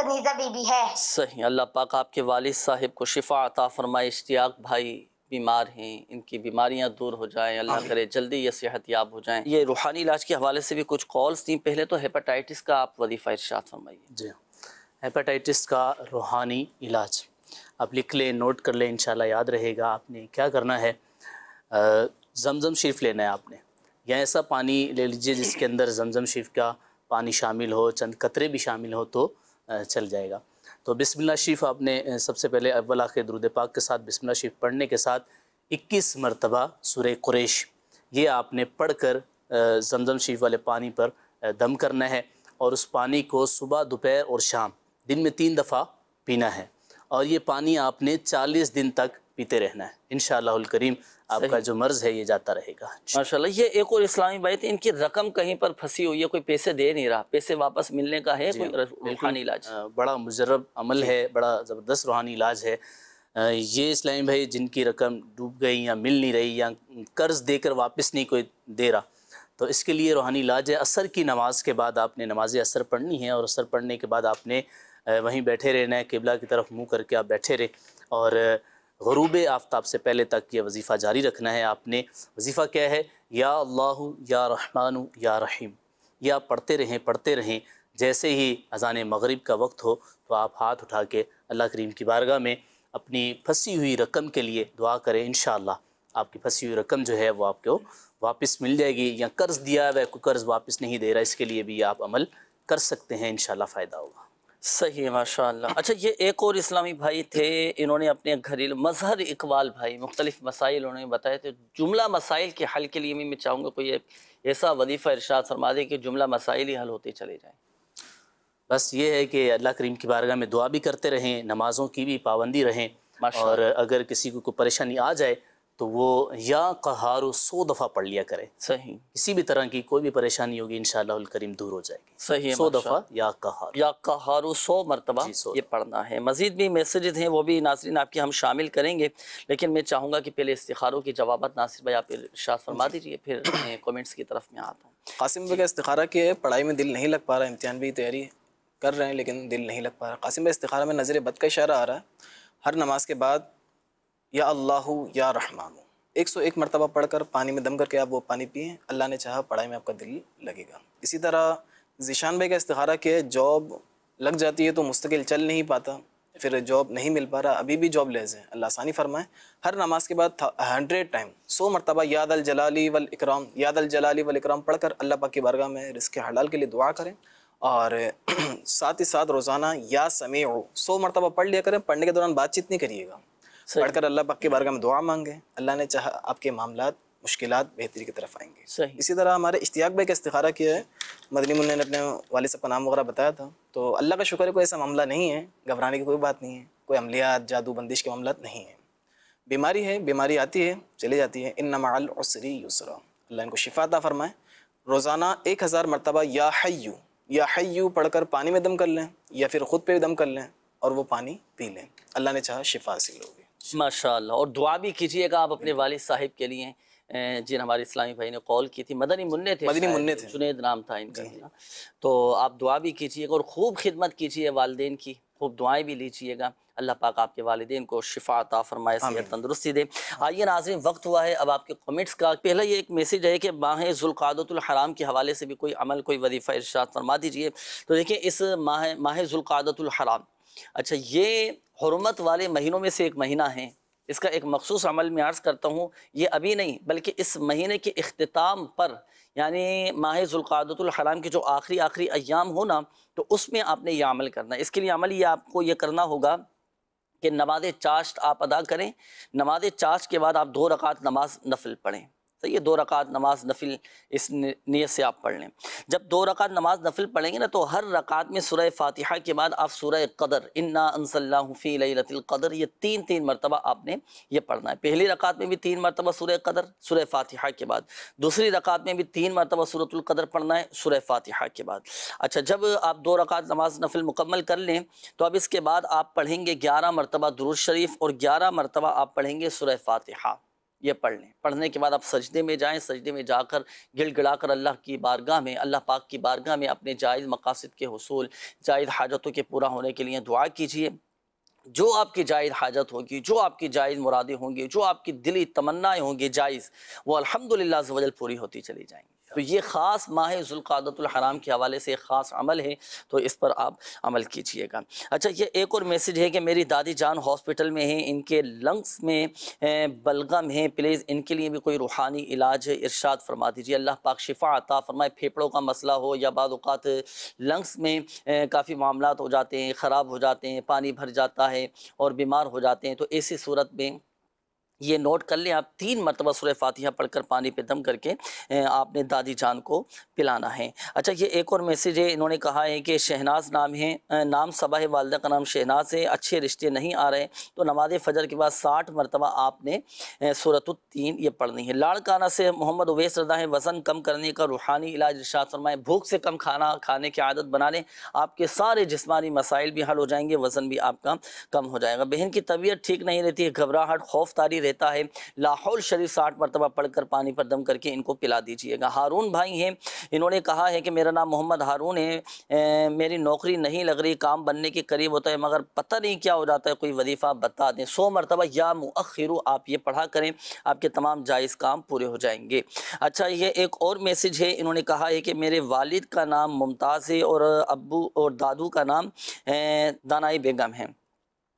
कनीजा बीबी है सही अल्लाह पाक आपके वालिद साहब को शिफा अता फरमाए इश्तियाक भाई बीमार हैं इनकी बीमारियां दूर हो जाएं अल्लाह करे जल्दी ये सेहत याब हो जाएं ये रूहानी इलाज के हवाले से भी कुछ कॉल्स थी पहले तो हेपाटाइटिस का आप वजीफ़ा इर्शाद फरमाइए जी हेपाटाइटिस का रूहानी इलाज आप लिख लें नोट कर लें इन याद रहेगा आपने क्या करना है जमज़म शरीफ लेना है आपने या ऐसा पानी ले लीजिए जिसके अंदर जमज़म शरीफ का पानी शामिल हो चंद कतरे भी शामिल हो तो चल जाएगा तो बिस्मिल्लाह शरीफ आपने सबसे पहले अव्वल आखिर दरुद पाक के साथ बिस्मिल्लाह शरीफ पढ़ने के साथ 21 मरतबा सुर कुरैश ये आपने पढ़ कर जमजम शरीफ वाले पानी पर दम करना है और उस पानी को सुबह दोपहर और शाम दिन में तीन दफ़ा पीना है और ये पानी आपने 40 दिन तक पीते रहना है इन करीम आपका जो मर्ज है ये जाता रहेगा माशाल्लाह ये एक और इस्लामी बात इनकी रकम कहीं पर फंसी हुई है कोई पैसे दे नहीं रहा पैसे वापस मिलने का है कोई रूहानी इलाज बड़ा मुजरब अमल है बड़ा ज़बरदस्त रूहानी इलाज है ये इस्लामी भाई जिनकी रकम डूब गई या मिल नहीं रही या कर्ज कर वापस नहीं कोई दे रहा तो इसके लिए रूहानी इलाज है असर की नमाज के बाद आपने नमाज असर पढ़नी है और असर पढ़ने के बाद आपने वहीं बैठे रहना है किबला की तरफ मुंह करके आप बैठे रहे और गरूब आफ्ताब से पहले तक ये वजीफ़ा जारी रखना है आपने वजीफ़ा क्या है या अल्लाह या रहमान या रहीम ये आप पढ़ते रहें पढ़ते रहें जैसे ही अजान मगरिब का वक्त हो तो आप हाथ उठा के अल्लाह करीम की बारगाह में अपनी फंसी हुई रकम के लिए दुआ करें इन शाला आपकी फंसी हुई रकम जो है वो आपको वापस मिल जाएगी या कर्ज़ दिया है कोई कर्ज़ वापस नहीं दे रहा इसके लिए भी आप अमल कर सकते हैं इन शाला फ़ायदा होगा सही है माशाल्लाह अच्छा ये एक और इस्लामी भाई थे इन्होंने अपने घरेलू मजहर इकबाल भाई मुख्तलिफ मसाइल उन्होंने बताए थे जुमला मसाइल के हल के लिए भी मैं चाहूँगा कोई ऐसा वजीफ़ा इरशाद फरमा दे कि जुमला मसाइल ही हल होते चले जाएँ बस ये है कि अल्लाह करीम की बारगाह में दुआ भी करते रहें नमाज़ों की भी पाबंदी रहें और अगर किसी को कोई परेशानी आ जाए तो वो या कहार सो दफ़ा पढ़ लिया करे सही किसी भी तरह की कोई भी परेशानी होगी इन करीम दूर हो जाएगी सही सो दफ़ा या कहार या कहार सो मरतबा ये पढ़ना है मजीद भी मैसेजेज हैं वो भी नासरीन आपके हम शामिल करेंगे लेकिन मैं चाहूँगा कि पहले इस्तारों की जवाब नासिर भाई आप शाह फरमा दीजिए फिर कॉमेंट्स की तरफ में आता हूँ कासिम का इस्तारा के पढ़ाई में दिल नहीं लग पा रहा इम्तहान भी तैयारी कर रहे हैं लेकिन दिल नहीं लग पा रहा कासिम भाई इस्तारा में नज़र बद का इशारा आ रहा है हर नमाज के बाद या अल्लाह या रहमान एक सौ एक मरतबा पढ़कर पानी में दम करके आप वो पानी पिए अल्लाह ने चाहा पढ़ाई में आपका दिल लगेगा इसी तरह जिशान भाई का इस्तारा किया जॉब लग जाती है तो मुस्तकिल चल नहीं पाता फिर जॉब नहीं मिल पा रहा अभी भी जॉब लेज है अल्लाह आसानी फरमाए हर नमाज के बाद हंड्रेड टाइम सौ मरतबा याद अल जलाली वल इकराम याद अल जलाली वल इकराम पढ़कर अल्लाह पाक की बारगाह में रिस्क हलाल के लिए दुआ करें और *clears throat* साथ ही साथ रोज़ाना या समय हो सौ मरतबा पढ़ लिया करें पढ़ने के दौरान बातचीत नहीं करिएगा पढ़कर अल्लाह पाक के बारगाह में दुआ मांगे अल्लाह ने चाह आपके मामला मुश्किल बेहतरी की तरफ आएंगे सही इसी तरह हमारे इश्तियाक भाई का इस्तारा किया है मदनी मुन्ने ने अपने वाले साहब का नाम वगैरह बताया था तो अल्लाह का शुक्र है कोई ऐसा मामला नहीं है घबराने की कोई बात नहीं है कोई अमलियात जादू बंदिश के मामला नहीं है बीमारी है बीमारी आती है चली जाती है इन नमाल उसरी यूसरा अल्लाह इनको शिफाता फरमाए रोज़ाना एक हज़ार मरतबा या हयू या हयू पढ़कर पानी में दम कर लें या फिर ख़ुद पर दम कर लें और वो पानी पी लें अल्लाह ने चाह शिफा हासिल हो माशा और दुआ भी कीजिएगा आप अपने वाल साहिब के लिए जिन हमारे इस्लामी भाई ने कॉल की थी मदनी मुन्ने थे मदनी मुन्ने थे जुनेद नाम था इनका तो आप दुआ भी कीजिएगा और खूब खिदमत कीजिए वालदेन की खूब दुआएं भी लीजिएगा अल्लाह पाक आपके वालदेन को शिफा अता फरमाए सेहत तंदुरुस्ती दे आइए नाजिम वक्त हुआ है अब आपके कमेंट्स का पहला ये एक मैसेज है कि माह जुल्क़ादतुलहराम के हवाले से भी कोई अमल कोई वजीफ़ा इर्शाद फरमा दीजिए तो देखिए इस माह माह जुल्क़ादतुलहराम अच्छा ये हरमत वाले महीनों में से एक महीना है इसका एक मखसूस अमल में अर्ज़ करता हूँ ये अभी नहीं बल्कि इस महीने के अख्ताम पर यानी माह जुल्क़ादतुलहराम के जो आखिरी आखिरी अयाम हो ना तो उसमें आपने यह अमल करना है इसके लिए अमल ये आपको ये करना होगा कि नमाज चाश्त आप अदा करें नमाज चाश्त के बाद आप दो रकात नमाज नफिल पढ़ें तो ये दो रकात नमाज नफिल इस नीयत से आप पढ़ लें जब दो रकात नमाज नफिल पढ़ेंगे ना तो हर रकात में सुरह फातिहा के बाद आप सुरह कदर इन्ना अनसल्लाफ़ी कदर ये तीन तीन मरतबा आपने ये पढ़ना है पहली रकात में भी तीन मरतबा सुरह कदर सुरह फातिहा के बाद दूसरी रकात में भी तीन मरतबा सूरतुल्कदर पढ़ना है सुरह फातिहा के बाद अच्छा जब आप दो रकात नमाज नफिल मुकम्मल कर लें तो अब इसके बाद आप पढ़ेंगे ग्यारह मरतबा दुरुज शरीफ और ग्यारह मरतबा आप पढ़ेंगे सुरह फातिहा ये पढ़ लें पढ़ने के बाद आप सजदे में जाएं सजदे में जाकर गिड़ गिड़ा कर अल्लाह की बारगाह में अल्लाह पाक की बारगाह में अपने जायज़ मकासद के हसूल जायज़ हाजतों के पूरा होने के लिए दुआ कीजिए जो आपकी जायज़ हाजत होगी जो आपकी जायज़ मुरादें होंगी जो आपकी दिली तमन्नाएँ होंगी जायज़ वो अल्हम्दुलिल्लाह वजल पूरी होती चली जाएंगी तो ये ख़ास माह हराम के हवाले से एक ख़ास अमल है तो इस पर आप अमल कीजिएगा अच्छा ये एक और मैसेज है कि मेरी दादी जान हॉस्पिटल में है इनके लंग्स में बलगम है प्लीज़ इनके लिए भी कोई रूहानी इलाज इर्शाद फरमा दीजिए अल्लाह पाक शिफा आता फरमाए फेफड़ों का मसला हो या बात लंग्स में काफ़ी मामला हो जाते हैं ख़राब हो जाते हैं पानी भर जाता है और बीमार हो जाते हैं तो ऐसी सूरत में ये नोट कर लें आप तीन मरतबा सुरह फातिहा पढ़कर पानी पे दम करके आपने दादी जान को पिलाना है अच्छा ये एक और मैसेज है इन्होंने कहा है कि शहनाज नाम है नाम सबा है वालदा का नाम शहनाज है अच्छे रिश्ते नहीं आ रहे तो नमाज फजर के बाद साठ मरतबा आपने सूरत तीन ये पढ़नी है लाड़काना से मोहम्मद उवैस रदा है वज़न कम करने का रूहानी इलाज रिशात फरमाएँ भूख से कम खाना खाने की आदत बना लें आपके सारे जिसमानी मसाइल भी हल हो जाएंगे वज़न भी आपका कम हो जाएगा बहन की तबीयत ठीक नहीं रहती है घबराहट खौफ तारी रहता है लाहौल शरीफ साठ मरतबा पढ़कर पानी पर दम करके इनको पिला दीजिएगा हारून भाई हैं इन्होंने कहा है कि मेरा नाम मोहम्मद हारून है ए, मेरी नौकरी नहीं लग रही काम बनने के करीब होता है मगर पता नहीं क्या हो जाता है कोई वजीफ़ा बता दें सौ मरतबा या मुखिर आप ये पढ़ा करें आपके तमाम जायज़ काम पूरे हो जाएंगे अच्छा ये एक और मैसेज है इन्होंने कहा है कि मेरे वालिद का नाम मुमताज़ है और अबू और दादू का नाम दानाई बेगम है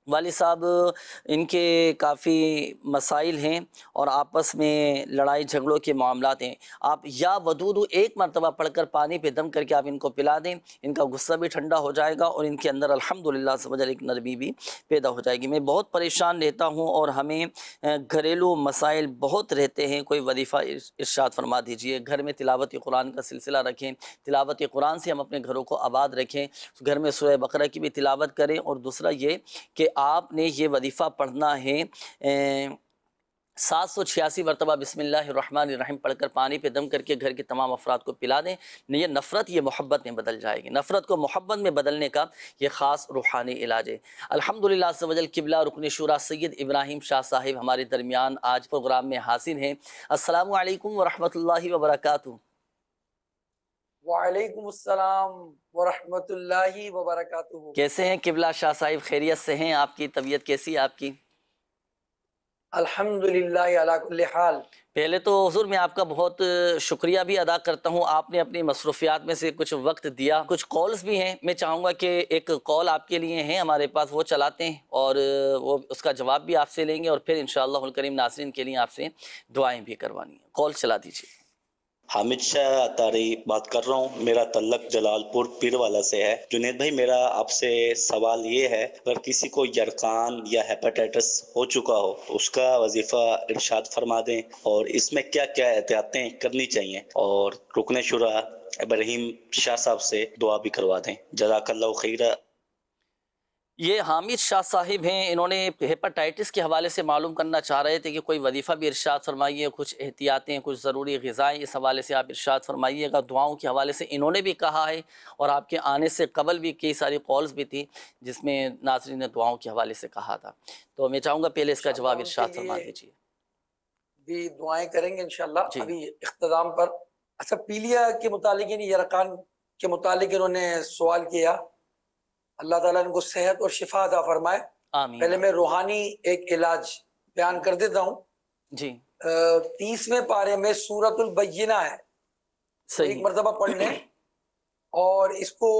वाली साहब इनके काफ़ी मसाइल हैं और आपस में लड़ाई झगड़ों के मामला हैं आप या वदूद एक मरतबा पढ़कर पानी पे दम करके आप इनको पिला दें इनका गुस्सा भी ठंडा हो जाएगा और इनके अंदर अल्हम्दुलिल्लाह से वजह एक नरमी भी पैदा हो जाएगी मैं बहुत परेशान रहता हूँ और हमें घरेलू मसाइल बहुत रहते हैं कोई वदीफ़ा इर्शाद फरमा दीजिए घर में तिलावत कुरान का सिलसिला रखें तिलावत कुरान से हम अपने घरों को आबाद रखें घर में सुरह बकरा की भी तिलावत करें और दूसरा ये कि आपने ये वजीफ़ा पढ़ना है ए, सात सौ छियासी मरतबा बसमिल्लाम पढ़कर पानी पे दम करके घर के तमाम अफराद को पिला दें नहीं ये नफ़रत ये मोहब्बत में बदल जाएगी नफ़रत को मोहब्बत में बदलने का ये ख़ास रूहानी इलाज है अलहमदिल्ला सवजल किबला रुकन शुरा सैद इब्राहिम शाह साहिब हमारे दरमियान आज प्रोग्राम में हासिल हैं असलकम वरहमल वर्का कैसे हैं किबला शाह साहिब खैरियत से हैं आपकी तबीयत कैसी है आपकी अल्हम्दुलिल्लाह पहले तो हजूर मैं आपका बहुत शुक्रिया भी अदा करता हूँ आपने अपनी मसरूफियात में से कुछ वक्त दिया कुछ कॉल्स भी हैं मैं चाहूँगा कि एक कॉल आपके लिए हैं हमारे पास वो चलाते हैं और वो उसका जवाब भी आपसे लेंगे और फिर इन करीम नासरीन के लिए आपसे दुआएं भी करवानी है कॉल चला दीजिए हामिद शाह अतारी बात कर रहा हूँ मेरा तल्लक जलालपुर पीरवाला से है जुनेद भाई मेरा आपसे सवाल ये है अगर किसी को यरकान या हेपेटाइटिस हो चुका हो तो उसका वजीफा इर्शाद फरमा दें और इसमें क्या क्या एहतियातें करनी चाहिए और रुकने शुरा इब्राहिम शाह साहब से दुआ भी करवा दें जजाकल्ला खीरा ये हामिद शाह साहिब हैं इन्होंने हेपाटाइटिस के हवाले से मालूम करना चाह रहे थे कि कोई वजीफ़ा भी इर्शाद फरमाइए कुछ एहतियातें कुछ ज़रूरी गज़ाएँ इस हवाले से आप इर्शाद फरमाइएगा दुआओं के हवाले से इन्होंने भी कहा है और आपके आने से कबल भी कई सारी कॉल्स भी थी जिसमें नाजरी ने दुआओं के हवाले से कहा था तो मैं चाहूँगा पहले इसका जवाब इर्शाद फरमा दीजिए भी दुआएँ करेंगे इन अभी पर अच्छा पीलिया के मुतालिक यानी यकान के मुतालिक इन्होंने सवाल किया अल्लाह ताला इनको सेहत और शिफा अदा फरमाए पहले मैं रूहानी एक इलाज बयान कर देता हूँ जी तीसवें पारे में सूरतुलबीना है सही एक मरतबा पढ़ लें *clears throat* और इसको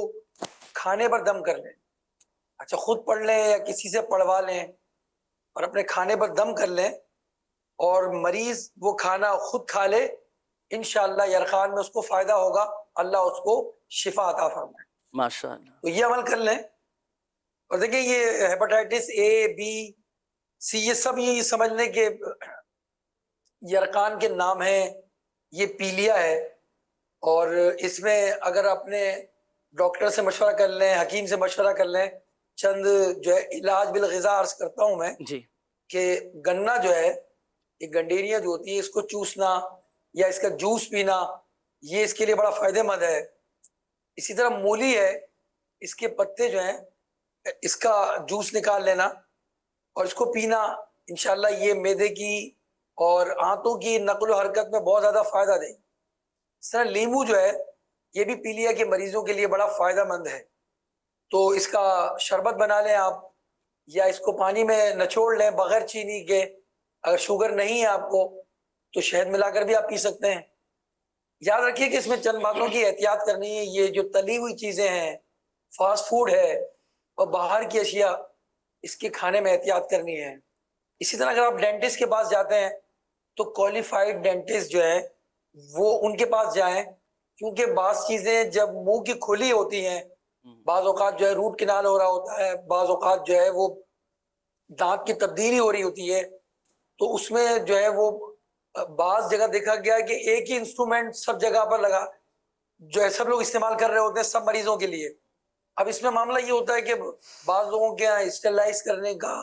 खाने पर दम कर लें अच्छा खुद पढ़ लें या किसी से पढ़वा लें और अपने खाने पर दम कर लें और मरीज वो खाना खुद खा ले इन शाह में उसको फायदा होगा अल्लाह उसको शिफा अता फरमाए माशा तो ये अमल कर लें और देखिए ये हेपेटाइटिस ए बी सी ये सब ये समझ लें ये अरकान के नाम हैं ये पीलिया है और इसमें अगर आपने डॉक्टर से मशवरा कर लें हकीम से मशवरा कर लें चंद जो है इलाज बिल गजा अर्ज करता हूँ मैं जी कि गन्ना जो है ये गंडेरिया जो होती है इसको चूसना या इसका जूस पीना ये इसके लिए बड़ा फ़ायदेमंद है इसी तरह मूली है इसके पत्ते जो हैं इसका जूस निकाल लेना और इसको पीना इनशाला ये मैदे की और आंतों की नकल हरकत में बहुत ज़्यादा फ़ायदा देगी इस तरह लींबू जो है ये भी पीलिया के मरीजों के लिए बड़ा फ़ायदा है तो इसका शरबत बना लें आप या इसको पानी में नचोड़ लें बगैर चीनी के अगर शुगर नहीं है आपको तो शहद मिलाकर भी आप पी सकते हैं याद रखिए कि इसमें चंद बातों की एहतियात करनी है ये जो तली हुई चीजें हैं फास्ट फूड है और बाहर की अशिया इसके खाने में एहतियात करनी है इसी तरह अगर आप डेंटिस्ट के पास जाते हैं तो क्वालिफाइड डेंटिस्ट जो है वो उनके पास जाए क्योंकि बास चीजें जब मुंह की खुली होती हैं हम्म। बाज अवत जो है रूट किनाल हो रहा होता है बाज अवत जो है वो दांत की तब्दीली हो रही होती है तो उसमें जो है वो बाज जगह देखा गया कि एक ही इंस्ट्रूमेंट सब जगह पर लगा जो है सब लोग इस्तेमाल कर रहे होते हैं सब मरीजों के लिए अब इसमें मामला ये होता है कि बाज लोगों के यहाँ स्टेलाइज करने का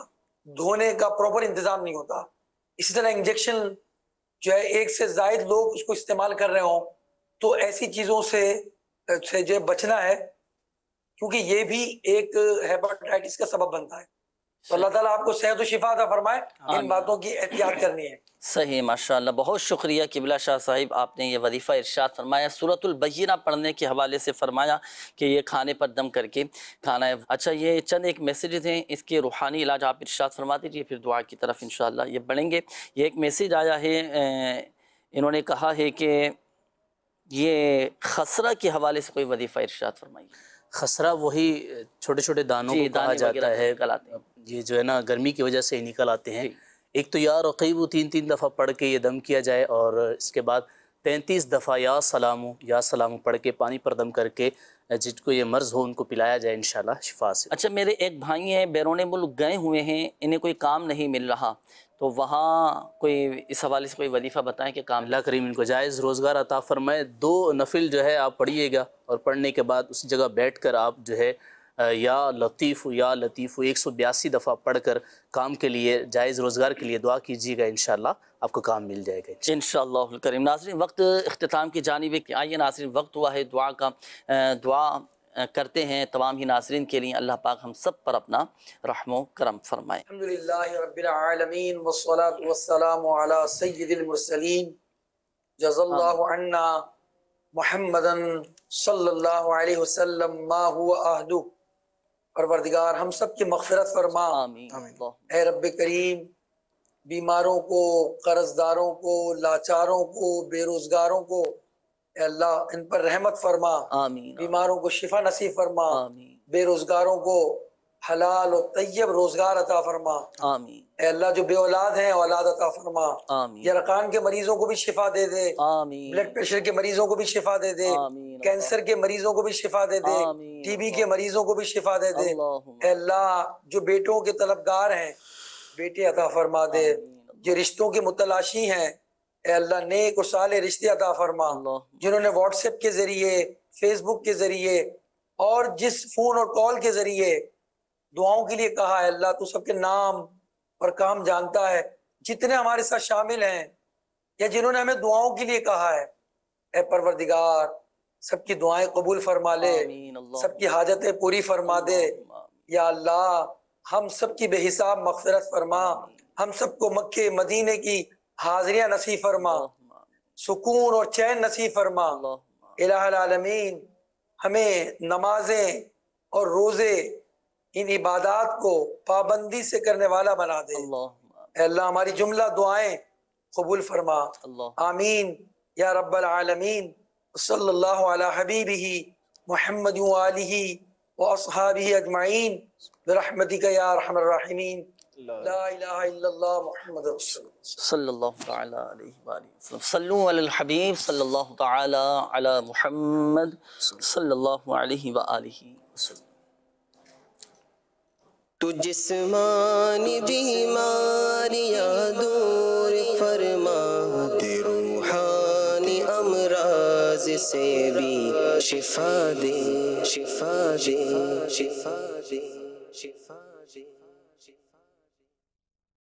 धोने का प्रॉपर इंतजाम नहीं होता इसी तरह इंजेक्शन जो है एक से जायद लोग उसको इस्तेमाल कर रहे हों तो ऐसी चीज़ों से से जो बचना है क्योंकि ये भी एक हेपाटाइटिस का सबब बनता है तो अल्लाह ताला आपको सेहत शिफा फरमाए इन बातों की एहतियात करनी है सही माशाल्लाह बहुत शुक्रिया किबला शाह साहिब आपने ये वजीफ़ा इरशाद फरमाया सूरतुलबीना पढ़ने के हवाले से फरमाया कि ये खाने पर दम करके खाना है अच्छा ये चंद एक मैसेज हैं इसके रूहानी इलाज आप इरशाद फरमा दीजिए फिर दुआ की तरफ इन ये बढ़ेंगे ये एक मैसेज आया है इन्होंने कहा है कि ये खसरा के हवाले से कोई वजीफ़ा इरशाद फरमाइए खसरा वही छोटे छोटे दानों को कहा जाता है ये जो है ना गर्मी की वजह से ही निकल आते हैं एक तो या रकीब तीन तीन दफ़ा पढ़ के ये दम किया जाए और इसके बाद तैंतीस दफ़ा या सलाम या सलाम पढ़ के पानी पर दम करके जिनको ये मर्ज़ हो उनको पिलाया जाए इन शिफा से अच्छा मेरे एक भाई हैं बैरून मुल्क गए हुए हैं इन्हें कोई काम नहीं मिल रहा तो वहाँ कोई इस हवाले से कोई वजीफ़ा बताएं कि काम ला करीम इनको जायज़ रोज़गार अता फरमाए दो नफिल जो है आप पढ़िएगा और पढ़ने के बाद उस जगह बैठ कर आप जो है या लतीफ़ या लतीफ़ एक सौ बयासी दफ़ा पढ़ कर काम के लिए जायज़ रोज़गार के लिए दुआ कीजिएगा इन आपको काम मिल जाएगा इन करीम नाजरन वक्त अख्ताम की जानब आइए नाजरन वक्त हुआ है दुआ का दुआ करते हैं तमाम ही नाजरन के लिए अल्लाह पाक हम सब पर अपना रहमो करम फरमाए महमदन सल्लल्लाहु हम सब की मगफरत फरमा ए रब करीम बीमारों को कर्जदारों को लाचारों को बेरोज़गारों को अल्लाह इन पर रहमत फरमा आमीन बीमारों को शिफा नसीब फरमा आमीन बेरोजगारों को हलाल और तय्यब रोजगार अता फरमा आमीन अल्लाह जो बे औलाद हैं औलाद अता फरमा आमीन यरकान के मरीजों को भी शिफा दे दे आमीन ब्लड प्रेशर के मरीजों को भी शिफा दे दे आमीन कैंसर के मरीजों को भी शिफा दे दे टीबी के मरीजों को भी शिफा दे दे अल्लाह जो बेटों के तलबगार हैं बेटे अता फरमा दे जो रिश्तों के मुतलाशी हैं अल्लाह ने एक साल रिश्ते अदा फरमा जिन्होंने व्हाट्सएप के ज़रिए फेसबुक के ज़रिए और जिस फ़ोन और कॉल के ज़रिए दुआओं के लिए कहा है अल्लाह तू सबके नाम और काम जानता है जितने हमारे साथ शामिल हैं या जिन्होंने हमें दुआओं के लिए कहा है ए परवरदिगार सबकी दुआएं कबूल फरमा ले सबकी हाजतें पूरी फरमा दे या अल्लाह हम सबकी बेहिसाब मफफरत फरमा हम सबको मक्के मदीने की हाजरिया नसीब फरमा सुकून और चैन नसीब फरमा इलामीन हमें नमाजें और रोज़े इन इबादत को पाबंदी से करने वाला बना दे अल्लाह हमारी जुमला दुआएं कबूल फरमा आमीन या रब्बल आलमीन सल्लल्लाहु अला ही मोहम्मद आलिही व अजमाइन रहमतिक या रहमीन لا اله الا الله محمد رسول صلى الله تعالى عليه واله وسلم صلوا على الحبيب صلى الله تعالى على محمد صلى الله عليه واله وسلم تو جسمانی بیماریاں دور فرما دے روحانی امراض سے بھی شفا دے شفا دے شفا دے شفا